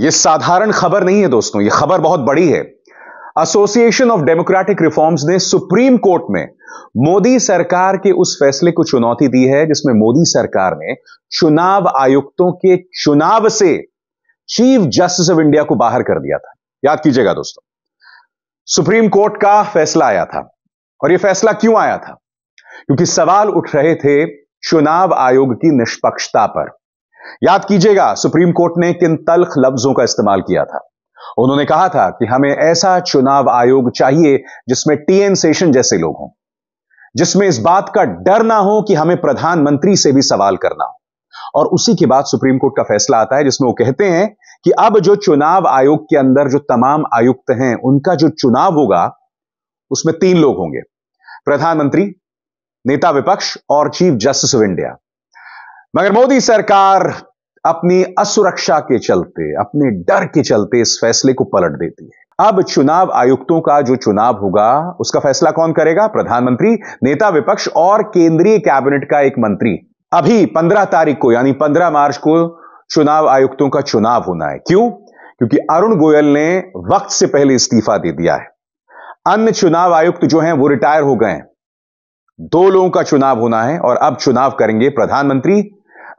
यह साधारण खबर नहीं है दोस्तों यह खबर बहुत बड़ी है एसोसिएशन ऑफ डेमोक्रेटिक रिफॉर्म्स ने सुप्रीम कोर्ट में मोदी सरकार के उस फैसले को चुनौती दी है जिसमें मोदी सरकार ने चुनाव आयुक्तों के चुनाव से चीफ जस्टिस ऑफ इंडिया को बाहर कर दिया था याद कीजिएगा दोस्तों सुप्रीम कोर्ट का फैसला आया था और यह फैसला क्यों आया था क्योंकि सवाल उठ रहे थे चुनाव आयोग की निष्पक्षता पर याद कीजिएगा सुप्रीम कोर्ट ने किन तल्ख लफ्जों का इस्तेमाल किया था उन्होंने कहा था कि हमें ऐसा चुनाव आयोग चाहिए जिसमें टीएन सेशन जैसे लोग हों जिसमें इस बात का डर ना हो कि हमें प्रधानमंत्री से भी सवाल करना हो और उसी के बाद सुप्रीम कोर्ट का फैसला आता है जिसमें वो कहते हैं कि अब जो चुनाव आयोग के अंदर जो तमाम आयुक्त हैं उनका जो चुनाव होगा उसमें तीन लोग होंगे प्रधानमंत्री नेता विपक्ष और चीफ जस्टिस ऑफ इंडिया मगर मोदी सरकार अपनी असुरक्षा के चलते अपने डर के चलते इस फैसले को पलट देती है अब चुनाव आयुक्तों का जो चुनाव होगा उसका फैसला कौन करेगा प्रधानमंत्री नेता विपक्ष और केंद्रीय कैबिनेट का एक मंत्री अभी 15 तारीख को यानी 15 मार्च को चुनाव आयुक्तों का चुनाव होना है क्यों क्योंकि अरुण गोयल ने वक्त से पहले इस्तीफा दे दिया है अन्य चुनाव आयुक्त जो हैं वो रिटायर हो गए हैं दो लोगों का चुनाव होना है और अब चुनाव करेंगे प्रधानमंत्री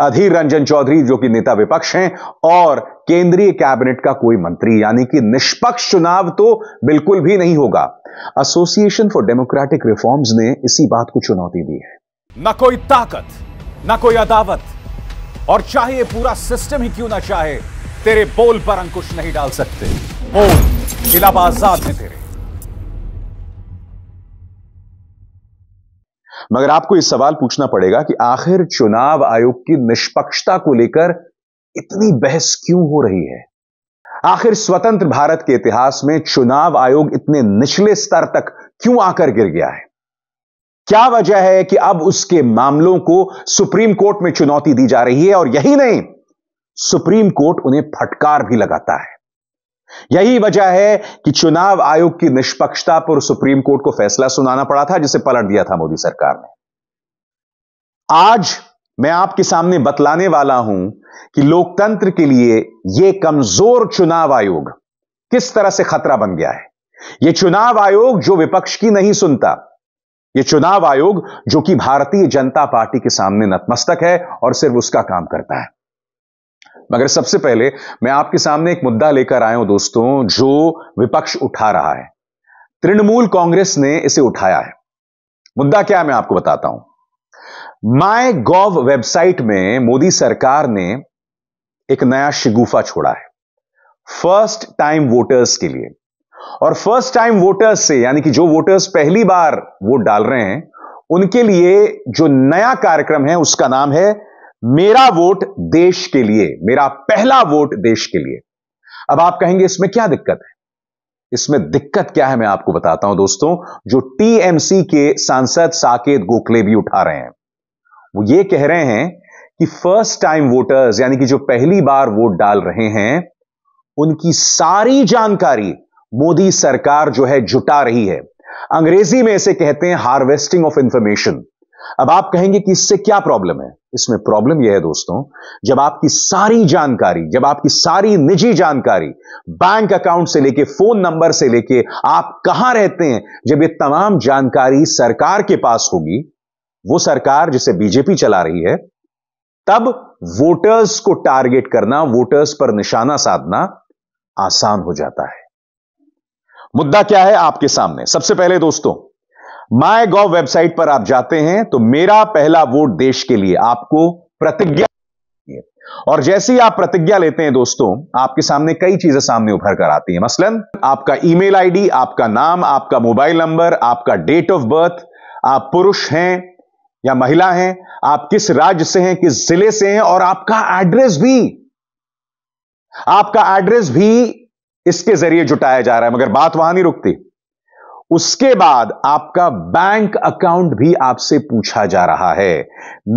अधीर रंजन चौधरी जो कि नेता विपक्ष हैं और केंद्रीय कैबिनेट का कोई मंत्री यानी कि निष्पक्ष चुनाव तो बिल्कुल भी नहीं होगा एसोसिएशन फॉर डेमोक्रेटिक रिफॉर्म्स ने इसी बात को चुनौती दी है न कोई ताकत न कोई अदावत और चाहे पूरा सिस्टम ही क्यों ना चाहे तेरे बोल पर अंकुश नहीं डाल सकते बोल खिलाफ आजाद है तेरे मगर आपको इस सवाल पूछना पड़ेगा कि आखिर चुनाव आयोग की निष्पक्षता को लेकर इतनी बहस क्यों हो रही है आखिर स्वतंत्र भारत के इतिहास में चुनाव आयोग इतने निचले स्तर तक क्यों आकर गिर गया है क्या वजह है कि अब उसके मामलों को सुप्रीम कोर्ट में चुनौती दी जा रही है और यही नहीं सुप्रीम कोर्ट उन्हें फटकार भी लगाता है यही वजह है कि चुनाव आयोग की निष्पक्षता पर सुप्रीम कोर्ट को फैसला सुनाना पड़ा था जिसे पलट दिया था मोदी सरकार ने आज मैं आपके सामने बतलाने वाला हूं कि लोकतंत्र के लिए यह कमजोर चुनाव आयोग किस तरह से खतरा बन गया है यह चुनाव आयोग जो विपक्ष की नहीं सुनता यह चुनाव आयोग जो कि भारतीय जनता पार्टी के सामने नतमस्तक है और सिर्फ उसका काम करता है मगर सबसे पहले मैं आपके सामने एक मुद्दा लेकर आया हूं दोस्तों जो विपक्ष उठा रहा है तृणमूल कांग्रेस ने इसे उठाया है मुद्दा क्या है मैं आपको बताता हूं माय गॉव वेबसाइट में मोदी सरकार ने एक नया शिगुफा छोड़ा है फर्स्ट टाइम वोटर्स के लिए और फर्स्ट टाइम वोटर्स से यानी कि जो वोटर्स पहली बार वोट डाल रहे हैं उनके लिए जो नया कार्यक्रम है उसका नाम है मेरा वोट देश के लिए मेरा पहला वोट देश के लिए अब आप कहेंगे इसमें क्या दिक्कत है इसमें दिक्कत क्या है मैं आपको बताता हूं दोस्तों जो टीएमसी के सांसद साकेत गोखले भी उठा रहे हैं वो ये कह रहे हैं कि फर्स्ट टाइम वोटर्स यानी कि जो पहली बार वोट डाल रहे हैं उनकी सारी जानकारी मोदी सरकार जो है जुटा रही है अंग्रेजी में इसे कहते हैं हार्वेस्टिंग ऑफ इंफॉर्मेशन अब आप कहेंगे कि इससे क्या प्रॉब्लम है इसमें प्रॉब्लम यह है दोस्तों जब आपकी सारी जानकारी जब आपकी सारी निजी जानकारी बैंक अकाउंट से लेके फोन नंबर से लेके आप कहां रहते हैं जब ये तमाम जानकारी सरकार के पास होगी वो सरकार जिसे बीजेपी चला रही है तब वोटर्स को टारगेट करना वोटर्स पर निशाना साधना आसान हो जाता है मुद्दा क्या है आपके सामने सबसे पहले दोस्तों माई गॉव वेबसाइट पर आप जाते हैं तो मेरा पहला वोट देश के लिए आपको प्रतिज्ञा और जैसे ही आप प्रतिज्ञा लेते हैं दोस्तों आपके सामने कई चीजें सामने उभर कर आती हैं मसलन आपका ईमेल आईडी, आपका नाम आपका मोबाइल नंबर आपका डेट ऑफ बर्थ आप पुरुष हैं या महिला हैं आप किस राज्य से हैं किस जिले से हैं और आपका एड्रेस भी आपका एड्रेस भी इसके जरिए जुटाया जा रहा है मगर बात वहां नहीं रुकती उसके बाद आपका बैंक अकाउंट भी आपसे पूछा जा रहा है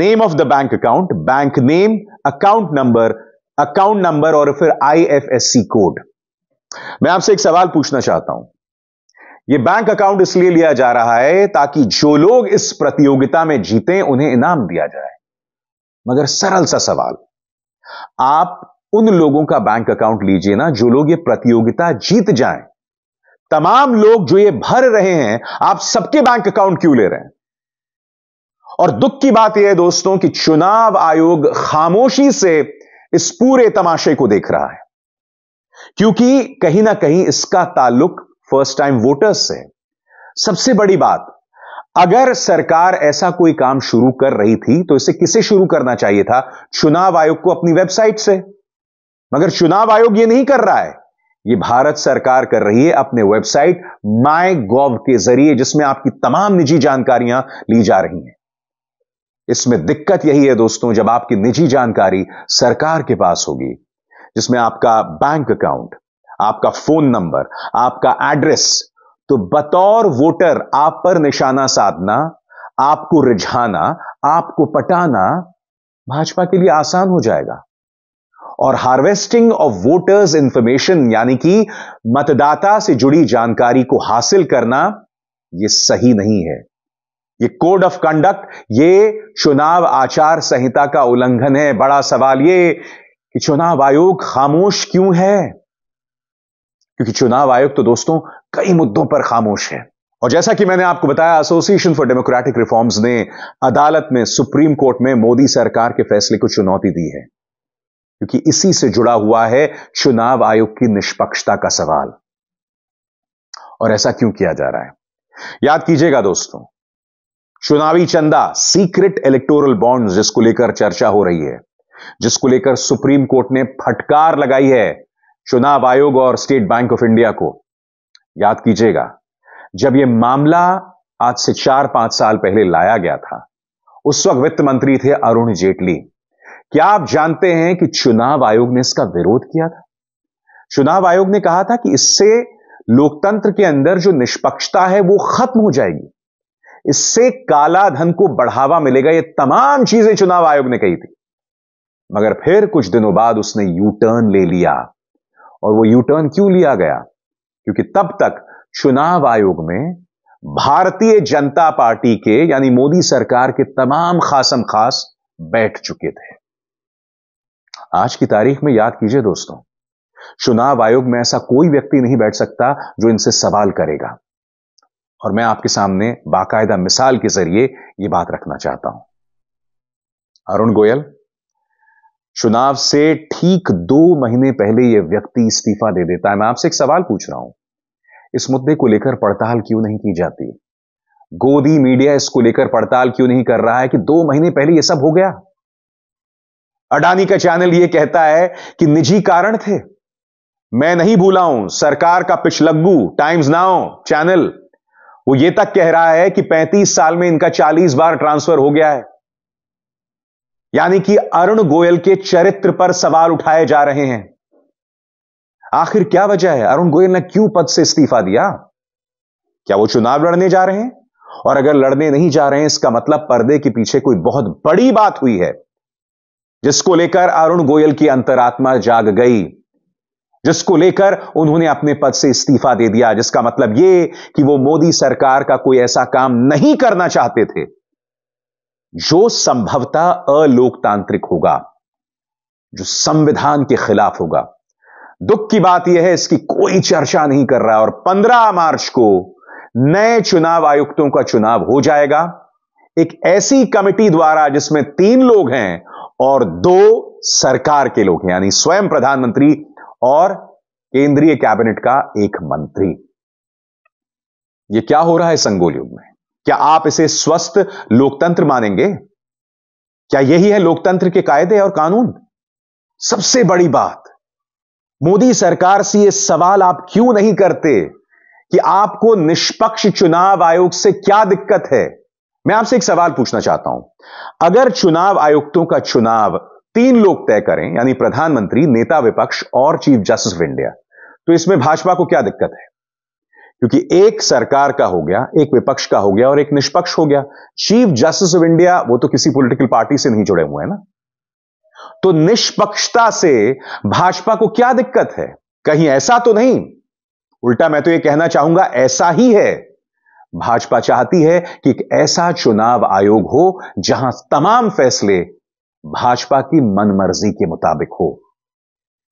name of the bank account bank name account number account number और फिर आईएफएससी कोड मैं आपसे एक सवाल पूछना चाहता हूं यह बैंक अकाउंट इसलिए लिया जा रहा है ताकि जो लोग इस प्रतियोगिता में जीते उन्हें इनाम दिया जाए मगर सरल सा सवाल आप उन लोगों का बैंक अकाउंट लीजिए ना जो लोग ये प्रतियोगिता जीत जाएं तमाम लोग जो ये भर रहे हैं आप सबके बैंक अकाउंट क्यों ले रहे हैं और दुख की बात यह है दोस्तों कि चुनाव आयोग खामोशी से इस पूरे तमाशे को देख रहा है क्योंकि कहीं ना कहीं इसका ताल्लुक फर्स्ट टाइम वोटर्स से सबसे बड़ी बात अगर सरकार ऐसा कोई काम शुरू कर रही थी तो इसे किसे शुरू करना चाहिए था चुनाव आयोग को अपनी वेबसाइट से मगर चुनाव आयोग यह नहीं कर रहा है ये भारत सरकार कर रही है अपने वेबसाइट माई गॉव के जरिए जिसमें आपकी तमाम निजी जानकारियां ली जा रही हैं इसमें दिक्कत यही है दोस्तों जब आपकी निजी जानकारी सरकार के पास होगी जिसमें आपका बैंक अकाउंट आपका फोन नंबर आपका एड्रेस तो बतौर वोटर आप पर निशाना साधना आपको रिझाना आपको पटाना भाजपा के लिए आसान हो जाएगा और हार्वेस्टिंग ऑफ वोटर्स इंफॉर्मेशन यानी कि मतदाता से जुड़ी जानकारी को हासिल करना यह सही नहीं है ये कोड ऑफ कंडक्ट ये चुनाव आचार संहिता का उल्लंघन है बड़ा सवाल ये कि चुनाव आयोग खामोश क्यों है क्योंकि चुनाव आयोग तो दोस्तों कई मुद्दों पर खामोश है और जैसा कि मैंने आपको बताया एसोसिएशन फॉर डेमोक्रेटिक रिफॉर्म्स ने अदालत में सुप्रीम कोर्ट में मोदी सरकार के फैसले को चुनौती दी है क्योंकि इसी से जुड़ा हुआ है चुनाव आयोग की निष्पक्षता का सवाल और ऐसा क्यों किया जा रहा है याद कीजिएगा दोस्तों चुनावी चंदा सीक्रेट इलेक्टोरल बॉन्ड जिसको लेकर चर्चा हो रही है जिसको लेकर सुप्रीम कोर्ट ने फटकार लगाई है चुनाव आयोग और स्टेट बैंक ऑफ इंडिया को याद कीजिएगा जब यह मामला आज से चार पांच साल पहले लाया गया था उस वक्त वित्त मंत्री थे अरुण जेटली क्या आप जानते हैं कि चुनाव आयोग ने इसका विरोध किया था चुनाव आयोग ने कहा था कि इससे लोकतंत्र के अंदर जो निष्पक्षता है वो खत्म हो जाएगी इससे काला धन को बढ़ावा मिलेगा ये तमाम चीजें चुनाव आयोग ने कही थी मगर फिर कुछ दिनों बाद उसने यू टर्न ले लिया और वो यू टर्न क्यों लिया गया क्योंकि तब तक चुनाव आयोग में भारतीय जनता पार्टी के यानी मोदी सरकार के तमाम खासम खास बैठ चुके थे आज की तारीख में याद कीजिए दोस्तों चुनाव आयोग में ऐसा कोई व्यक्ति नहीं बैठ सकता जो इनसे सवाल करेगा और मैं आपके सामने बाकायदा मिसाल के जरिए यह बात रखना चाहता हूं अरुण गोयल चुनाव से ठीक दो महीने पहले यह व्यक्ति इस्तीफा दे देता है मैं आपसे एक सवाल पूछ रहा हूं इस मुद्दे को लेकर पड़ताल क्यों नहीं की जाती गोदी मीडिया इसको लेकर पड़ताल क्यों नहीं कर रहा है कि दो महीने पहले यह सब हो गया अडानी का चैनल यह कहता है कि निजी कारण थे मैं नहीं भूला हूं सरकार का पिछलग्गू टाइम्स नाउ चैनल वो ये तक कह रहा है कि 35 साल में इनका 40 बार ट्रांसफर हो गया है यानी कि अरुण गोयल के चरित्र पर सवाल उठाए जा रहे हैं आखिर क्या वजह है अरुण गोयल ने क्यों पद से इस्तीफा दिया क्या वो चुनाव लड़ने जा रहे हैं और अगर लड़ने नहीं जा रहे हैं इसका मतलब पर्दे के पीछे कोई बहुत बड़ी बात हुई है जिसको लेकर अरुण गोयल की अंतरात्मा जाग गई जिसको लेकर उन्होंने अपने पद से इस्तीफा दे दिया जिसका मतलब यह कि वो मोदी सरकार का कोई ऐसा काम नहीं करना चाहते थे जो संभवता अलोकतांत्रिक होगा जो संविधान के खिलाफ होगा दुख की बात यह है इसकी कोई चर्चा नहीं कर रहा और 15 मार्च को नए चुनाव आयुक्तों का चुनाव हो जाएगा एक ऐसी कमेटी द्वारा जिसमें तीन लोग हैं और दो सरकार के लोग हैं यानी स्वयं प्रधानमंत्री और केंद्रीय कैबिनेट का एक मंत्री यह क्या हो रहा है संगोल युग में क्या आप इसे स्वस्थ लोकतंत्र मानेंगे क्या यही है लोकतंत्र के कायदे और कानून सबसे बड़ी बात मोदी सरकार से यह सवाल आप क्यों नहीं करते कि आपको निष्पक्ष चुनाव आयोग से क्या दिक्कत है मैं आपसे एक सवाल पूछना चाहता हूं अगर चुनाव आयुक्तों का चुनाव तीन लोग तय करें यानी प्रधानमंत्री नेता विपक्ष और चीफ जस्टिस ऑफ इंडिया तो इसमें भाजपा को क्या दिक्कत है क्योंकि एक सरकार का हो गया एक विपक्ष का हो गया और एक निष्पक्ष हो गया चीफ जस्टिस ऑफ इंडिया वो तो किसी पॉलिटिकल पार्टी से नहीं जुड़े हुए हैं ना तो निष्पक्षता से भाजपा को क्या दिक्कत है कहीं ऐसा तो नहीं उल्टा मैं तो यह कहना चाहूंगा ऐसा ही है भाजपा चाहती है कि एक ऐसा चुनाव आयोग हो जहां तमाम फैसले भाजपा की मनमर्जी के मुताबिक हो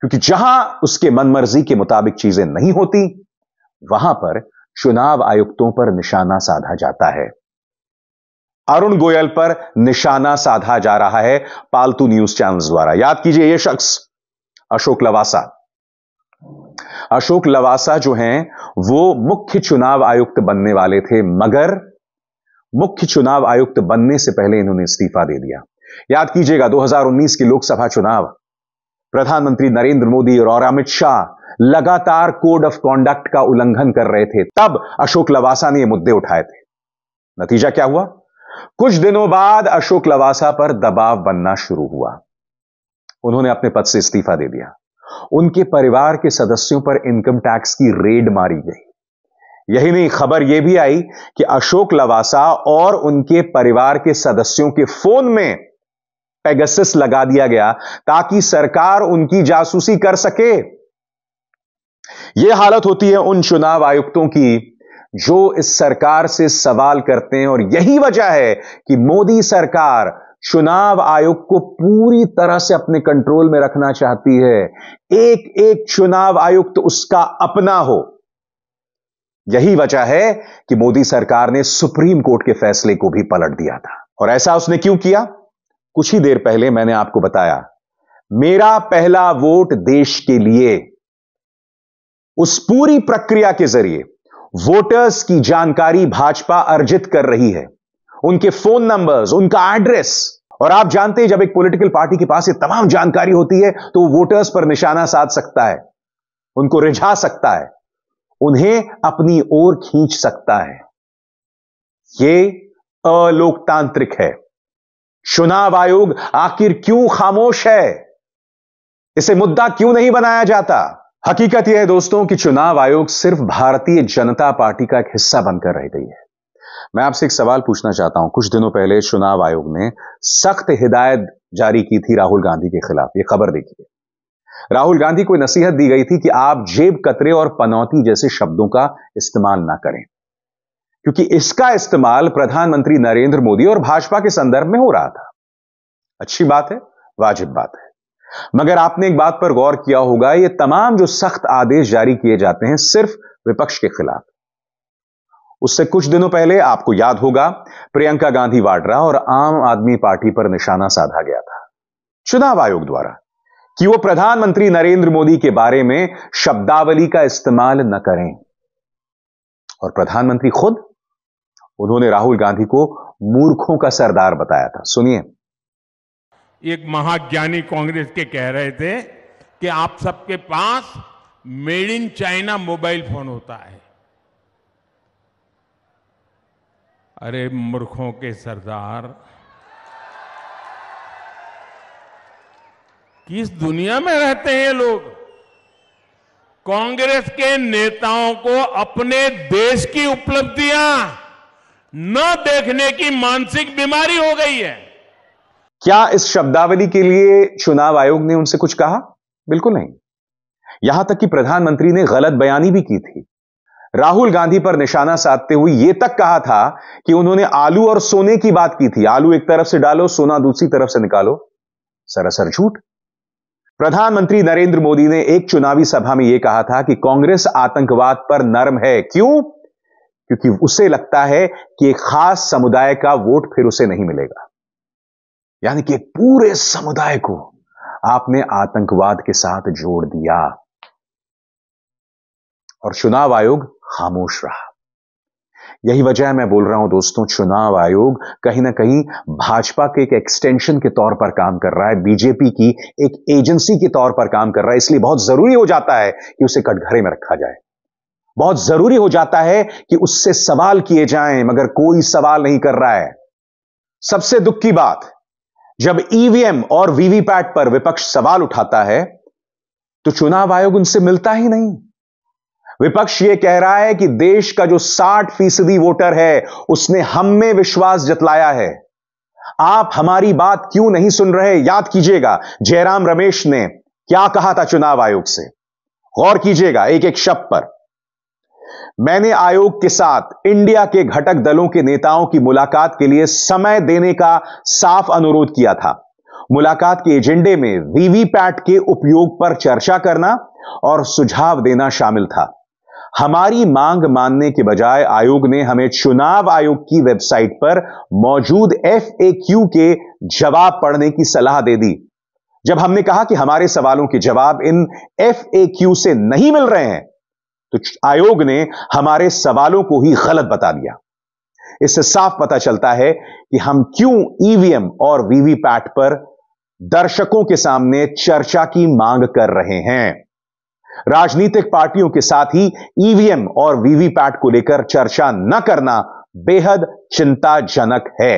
क्योंकि जहां उसके मनमर्जी के मुताबिक चीजें नहीं होती वहां पर चुनाव आयुक्तों पर निशाना साधा जाता है अरुण गोयल पर निशाना साधा जा रहा है पालतू न्यूज चैनल्स द्वारा याद कीजिए यह शख्स अशोक लवासा अशोक लवासा जो हैं वो मुख्य चुनाव आयुक्त बनने वाले थे मगर मुख्य चुनाव आयुक्त बनने से पहले इन्होंने इस्तीफा दे दिया याद कीजिएगा 2019 के लोकसभा चुनाव प्रधानमंत्री नरेंद्र मोदी और अमित शाह लगातार कोड ऑफ कॉन्डक्ट का उल्लंघन कर रहे थे तब अशोक लवासा ने ये मुद्दे उठाए थे नतीजा क्या हुआ कुछ दिनों बाद अशोक लवासा पर दबाव बनना शुरू हुआ उन्होंने अपने पद से इस्तीफा दे दिया उनके परिवार के सदस्यों पर इनकम टैक्स की रेड मारी गई यही नहीं खबर यह भी आई कि अशोक लवासा और उनके परिवार के सदस्यों के फोन में पेगसिस लगा दिया गया ताकि सरकार उनकी जासूसी कर सके यह हालत होती है उन चुनाव आयुक्तों की जो इस सरकार से सवाल करते हैं और यही वजह है कि मोदी सरकार चुनाव आयोग को पूरी तरह से अपने कंट्रोल में रखना चाहती है एक एक चुनाव आयुक्त तो उसका अपना हो यही वजह है कि मोदी सरकार ने सुप्रीम कोर्ट के फैसले को भी पलट दिया था और ऐसा उसने क्यों किया कुछ ही देर पहले मैंने आपको बताया मेरा पहला वोट देश के लिए उस पूरी प्रक्रिया के जरिए वोटर्स की जानकारी भाजपा अर्जित कर रही है उनके फोन नंबर्स उनका एड्रेस और आप जानते हैं जब एक पॉलिटिकल पार्टी के पास ये तमाम जानकारी होती है तो वो वोटर्स पर निशाना साध सकता है उनको रिझा सकता है उन्हें अपनी ओर खींच सकता है ये अलोकतांत्रिक है चुनाव आयोग आखिर क्यों खामोश है इसे मुद्दा क्यों नहीं बनाया जाता हकीकत यह है दोस्तों कि चुनाव आयोग सिर्फ भारतीय जनता पार्टी का एक हिस्सा बनकर रह गई है मैं आपसे एक सवाल पूछना चाहता हूं कुछ दिनों पहले चुनाव आयोग ने सख्त हिदायत जारी की थी राहुल गांधी के खिलाफ ये खबर देखिए राहुल गांधी को नसीहत दी गई थी कि आप जेब कतरे और पनौती जैसे शब्दों का इस्तेमाल ना करें क्योंकि इसका इस्तेमाल प्रधानमंत्री नरेंद्र मोदी और भाजपा के संदर्भ में हो रहा था अच्छी बात है वाजिब बात है मगर आपने एक बात पर गौर किया होगा ये तमाम जो सख्त आदेश जारी किए जाते हैं सिर्फ विपक्ष के खिलाफ उससे कुछ दिनों पहले आपको याद होगा प्रियंका गांधी वाड्रा और आम आदमी पार्टी पर निशाना साधा गया था चुनाव आयोग द्वारा कि वो प्रधानमंत्री नरेंद्र मोदी के बारे में शब्दावली का इस्तेमाल न करें और प्रधानमंत्री खुद उन्होंने राहुल गांधी को मूर्खों का सरदार बताया था सुनिए एक महाज्ञानी कांग्रेस के कह रहे थे कि आप सबके पास made in China mobile phone होता है अरे मूर्खों के सरदार किस दुनिया में रहते हैं लोग कांग्रेस के नेताओं को अपने देश की उपलब्धियां न देखने की मानसिक बीमारी हो गई है क्या इस शब्दावली के लिए चुनाव आयोग ने उनसे कुछ कहा बिल्कुल नहीं यहां तक कि प्रधानमंत्री ने गलत बयानी भी की थी राहुल गांधी पर निशाना साधते हुए यह तक कहा था कि उन्होंने आलू और सोने की बात की थी आलू एक तरफ से डालो सोना दूसरी तरफ से निकालो सरासर झूठ प्रधानमंत्री नरेंद्र मोदी ने एक चुनावी सभा में यह कहा था कि कांग्रेस आतंकवाद पर नरम है क्यों क्योंकि उसे लगता है कि एक खास समुदाय का वोट फिर उसे नहीं मिलेगा यानी कि पूरे समुदाय को आपने आतंकवाद के साथ जोड़ दिया और चुनाव आयोग खामोश रहा यही वजह मैं बोल रहा हूं दोस्तों चुनाव आयोग कहीं ना कहीं भाजपा के एक एक्सटेंशन के तौर पर काम कर रहा है बीजेपी की एक एजेंसी के तौर पर काम कर रहा है इसलिए बहुत जरूरी हो जाता है कि उसे कटघरे में रखा जाए बहुत जरूरी हो जाता है कि उससे सवाल किए जाएं मगर कोई सवाल नहीं कर रहा है सबसे दुख की बात जब ईवीएम e और वीवीपैट पर विपक्ष सवाल उठाता है तो चुनाव आयोग उनसे मिलता ही नहीं विपक्ष यह कह रहा है कि देश का जो 60 फीसदी वोटर है उसने हम में विश्वास जतलाया है आप हमारी बात क्यों नहीं सुन रहे याद कीजिएगा जयराम रमेश ने क्या कहा था चुनाव आयोग से गौर कीजिएगा एक एक शब्द पर मैंने आयोग के साथ इंडिया के घटक दलों के नेताओं की मुलाकात के लिए समय देने का साफ अनुरोध किया था मुलाकात के एजेंडे में वीवीपैट के उपयोग पर चर्चा करना और सुझाव देना शामिल था हमारी मांग मानने के बजाय आयोग ने हमें चुनाव आयोग की वेबसाइट पर मौजूद एफ के जवाब पढ़ने की सलाह दे दी जब हमने कहा कि हमारे सवालों के जवाब इन एफ से नहीं मिल रहे हैं तो आयोग ने हमारे सवालों को ही गलत बता दिया इससे साफ पता चलता है कि हम क्यों ईवीएम e और वीवीपैट पर दर्शकों के सामने चर्चा की मांग कर रहे हैं राजनीतिक पार्टियों के साथ ही ईवीएम e और वीवीपैट को लेकर चर्चा न करना बेहद चिंताजनक है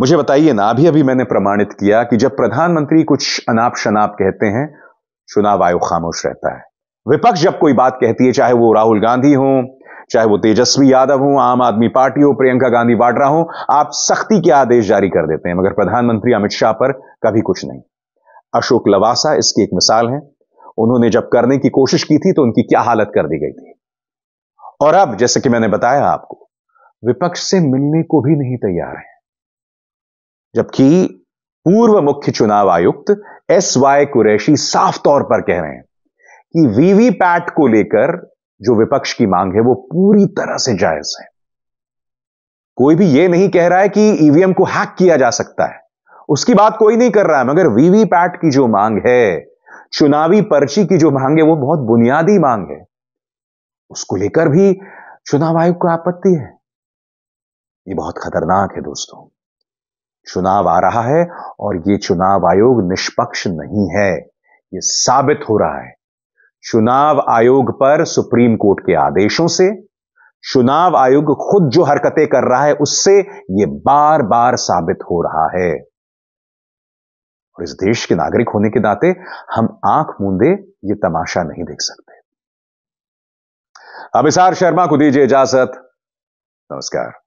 मुझे बताइए ना अभी अभी मैंने प्रमाणित किया कि जब प्रधानमंत्री कुछ अनाप शनाप कहते हैं चुनाव आयोग खामोश रहता है विपक्ष जब कोई बात कहती है चाहे वो राहुल गांधी हो चाहे वो तेजस्वी यादव हो आम आदमी पार्टी हो प्रियंका गांधी वाड्रा हो आप सख्ती के आदेश जारी कर देते हैं मगर प्रधानमंत्री अमित शाह पर कभी कुछ नहीं अशोक लवासा इसकी एक मिसाल है उन्होंने जब करने की कोशिश की थी तो उनकी क्या हालत कर दी गई थी और अब जैसे कि मैंने बताया आपको विपक्ष से मिलने को भी नहीं तैयार है जबकि पूर्व मुख्य चुनाव आयुक्त एस वाई कुरैशी साफ तौर पर कह रहे हैं कि वीवीपैट को लेकर जो विपक्ष की मांग है वो पूरी तरह से जायज है कोई भी यह नहीं कह रहा है कि ईवीएम को हैक किया जा सकता है उसकी बात कोई नहीं कर रहा है मगर वीवीपैट की जो मांग है चुनावी पर्ची की जो मांग है वो बहुत बुनियादी मांग है उसको लेकर भी चुनाव आयोग को आपत्ति है ये बहुत खतरनाक है दोस्तों चुनाव आ रहा है और ये चुनाव आयोग निष्पक्ष नहीं है ये साबित हो रहा है चुनाव आयोग पर सुप्रीम कोर्ट के आदेशों से चुनाव आयोग खुद जो हरकतें कर रहा है उससे ये बार बार साबित हो रहा है और इस देश के नागरिक होने के नाते हम आंख मूंदे ये तमाशा नहीं देख सकते अभिसार शर्मा को दीजिए इजाजत नमस्कार